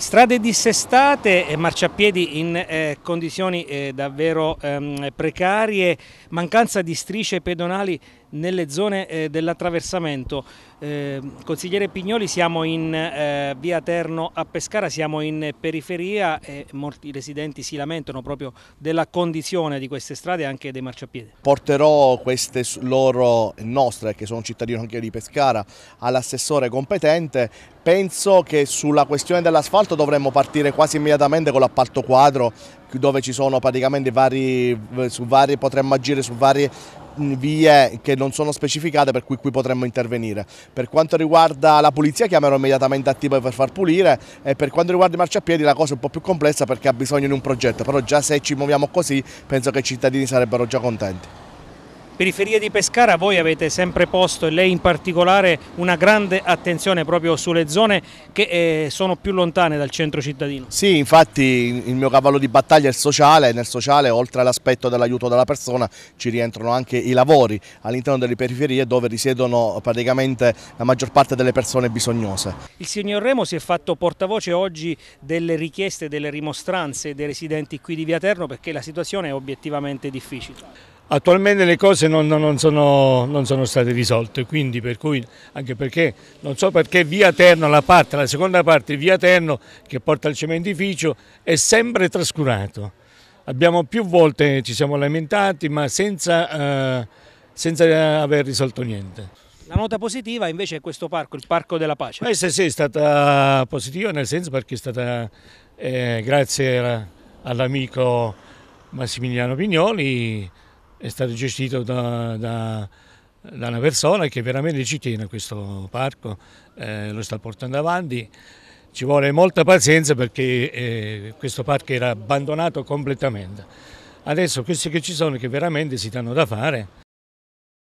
Strade dissestate e marciapiedi in eh, condizioni eh, davvero ehm, precarie, mancanza di strisce pedonali nelle zone eh, dell'attraversamento. Ehm, consigliere Pignoli, siamo in eh, via Terno a Pescara, siamo in periferia e molti residenti si lamentano proprio della condizione di queste strade e anche dei marciapiedi. Porterò queste loro nostre, che sono cittadino anche di Pescara, all'assessore competente. Penso che sulla questione dell'asfalto asfalto certo dovremmo partire quasi immediatamente con l'appalto quadro dove ci sono praticamente vari, su vari, potremmo agire su varie vie che non sono specificate per cui qui potremmo intervenire. Per quanto riguarda la pulizia chiamerò immediatamente attivo per far pulire e per quanto riguarda i marciapiedi la cosa è un po' più complessa perché ha bisogno di un progetto, però già se ci muoviamo così penso che i cittadini sarebbero già contenti periferia di Pescara voi avete sempre posto, e lei in particolare, una grande attenzione proprio sulle zone che eh, sono più lontane dal centro cittadino. Sì, infatti il mio cavallo di battaglia è il sociale, e nel sociale oltre all'aspetto dell'aiuto della persona ci rientrano anche i lavori all'interno delle periferie dove risiedono praticamente la maggior parte delle persone bisognose. Il signor Remo si è fatto portavoce oggi delle richieste, delle rimostranze dei residenti qui di Via Terno perché la situazione è obiettivamente difficile attualmente le cose non, non, sono, non, sono, state risolte, quindi per cui, anche perché non so perché via Terno, la, parte, la seconda parte di via Terno che porta al cementificio è sempre trascurato. Abbiamo più volte ci siamo lamentati ma senza, eh, senza aver risolto niente. La nota positiva invece è questo parco, il Parco della Pace. Questa sì è stata positiva nel senso perché è stata eh, grazie all'amico Massimiliano Pignoli è stato gestito da, da, da una persona che veramente ci tiene a questo parco, eh, lo sta portando avanti. Ci vuole molta pazienza perché eh, questo parco era abbandonato completamente. Adesso questi che ci sono che veramente si danno da fare